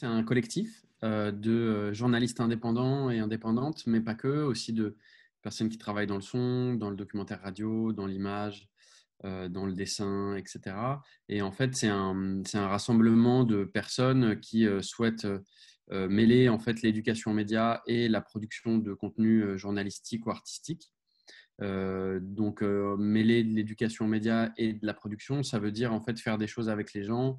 C'est un collectif euh, de euh, journalistes indépendants et indépendantes, mais pas que, aussi de personnes qui travaillent dans le son, dans le documentaire radio, dans l'image, euh, dans le dessin, etc. Et en fait, c'est un, rassemblement de personnes qui souhaitent mêler en fait l'éducation média et la production de contenu journalistique ou artistique. donc mêler de l'éducation média et de la production, ça veut dire en fait faire des choses avec les gens,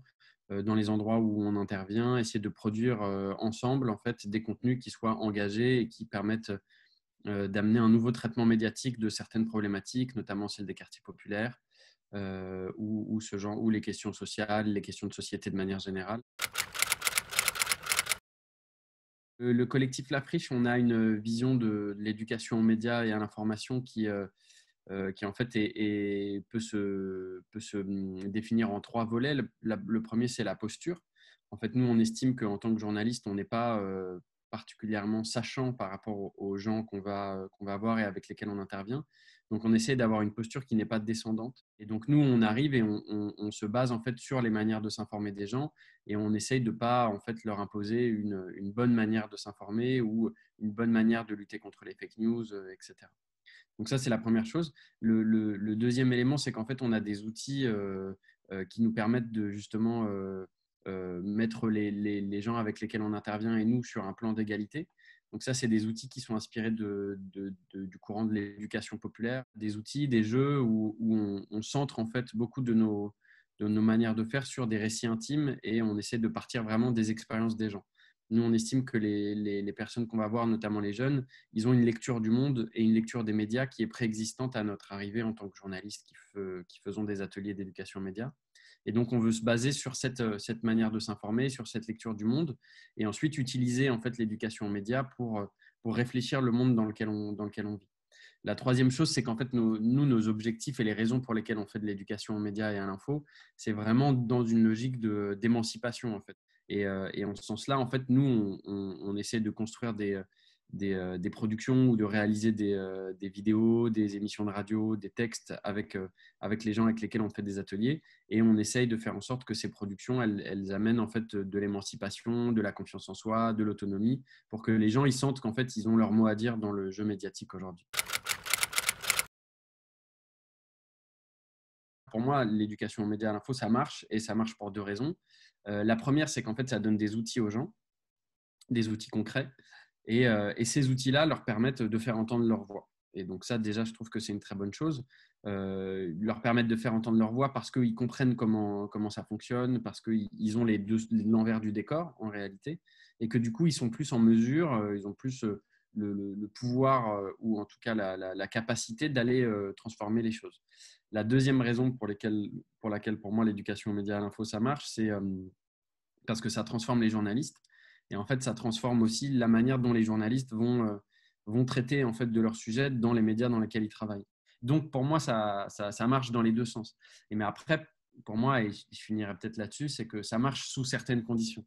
euh, dans les endroits où on intervient, essayer de produire euh, ensemble en fait des contenus qui soient engagés et qui permettent euh, d'amener un nouveau traitement médiatique de certaines problématiques, notamment celles des quartiers populaires ou, ce genre, ou les questions sociales, les questions de société de manière générale. Le collectif La Friche, on a une vision de l'éducation aux médias et à l'information qui, euh, qui en fait peut, se, hum, définir en trois volets. Le, premier, c'est la posture. En fait, nous, on estime qu'en tant que journaliste, on n'est pas euh, particulièrement sachant par rapport aux gens qu'on va, avoir voir et avec lesquels on intervient. Donc, on essaie d'avoir une posture qui n'est pas descendante. Et donc, nous, on arrive et on, se base en fait sur les manières de s'informer des gens et on essaye de pas en fait leur imposer une, une bonne manière de s'informer ou une bonne manière de lutter contre les fake news, euh, etc. Donc ça, c'est la première chose. Le, deuxième élément, c'est qu'en fait, on a des outils euh, euh, qui nous permettent de justement euh, mettre les, gens avec lesquels on intervient et nous sur un plan d'égalité. Donc ça, c'est des outils qui sont inspirés du courant de l'éducation populaire, des outils, des jeux où, on, centre en fait beaucoup de nos manières de faire sur des récits intimes et on essaie de partir vraiment des expériences des gens. Nous, on estime que les, personnes qu'on va voir, notamment les jeunes, ils ont une lecture du monde et une lecture des médias qui est préexistante à notre arrivée en tant que journaliste qui, faisons des ateliers d'éducation médias. Et donc, on veut se baser sur euh, cette, manière de s'informer, sur cette lecture du monde, et ensuite utiliser en fait l'éducation média pour, euh, pour réfléchir le monde dans lequel on, vit. La troisième chose, c'est qu'en fait, nous, nos objectifs et les raisons pour lesquelles on fait de l'éducation aux médias et à l'info, c'est vraiment dans une logique d'émancipation, en fait. Euh, et, en ce sens-là, en fait, nous, on, essaie de construire euh, euh, des, productions ou de réaliser des, vidéos, des émissions de radio, des textes avec, avec les gens avec lesquels on fait des ateliers. Et on essaye de faire en sorte que ces productions, elles, elles amènent en fait de l'émancipation, de la confiance en soi, de l'autonomie, pour que les gens ils sentent qu'en fait, ils ont leur mot à dire dans le jeu médiatique aujourd'hui. pour moi, l'éducation aux médias à l'info, ça marche et ça marche pour deux raisons. Euh, la première, c'est qu'en fait, ça donne des outils aux gens, des outils concrets. Euh, et, ces outils-là leur permettent de faire entendre leur voix. Et donc ça, déjà, je trouve que c'est une très bonne chose. Euh, leur permettent de faire entendre leur voix parce qu'ils comprennent comment, comment ça fonctionne, parce qu'ils ont l'envers du décor en réalité, et que du coup, ils sont plus en mesure, ils ont plus le, pouvoir euh, ou en tout cas la, capacité d'aller euh, transformer les choses. La deuxième raison pour, laquelle pour moi l'éducation aux médias à l'info ça marche, c'est euh, parce que ça transforme les journalistes et en fait ça transforme aussi la manière dont les journalistes vont, traiter en fait de leurs sujets dans les médias dans lesquels ils travaillent. Donc pour moi ça, marche dans les deux sens. Et mais après pour moi, et je finirai peut-être là-dessus, c'est que ça marche sous certaines conditions.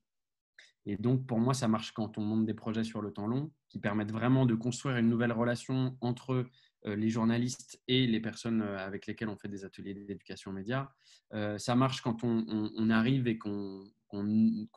Et donc, pour moi, ça marche quand on monte des projets sur le temps long qui permettent vraiment de construire une nouvelle relation entre euh, les journalistes et les personnes euh, avec lesquelles on fait des ateliers d'éducation média. Euh, ça marche quand on, arrive et qu'on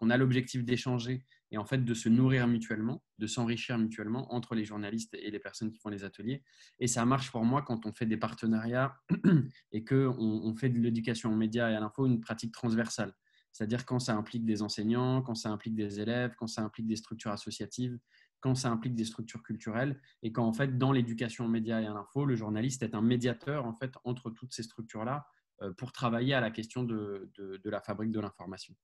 a l'objectif d'échanger et en fait de se nourrir mutuellement, de s'enrichir mutuellement entre les journalistes et les personnes qui font les ateliers. Et ça marche pour moi quand on fait des partenariats et qu'on fait de l'éducation média et à l'info une pratique transversale. C'est-à-dire quand ça implique des enseignants, quand ça implique des élèves, quand ça implique des structures associatives, quand ça implique des structures culturelles, et quand en fait dans l'éducation médias et à l'info, le journaliste est un médiateur en fait entre toutes ces structures-là euh, pour travailler à la question de la fabrique de l'information.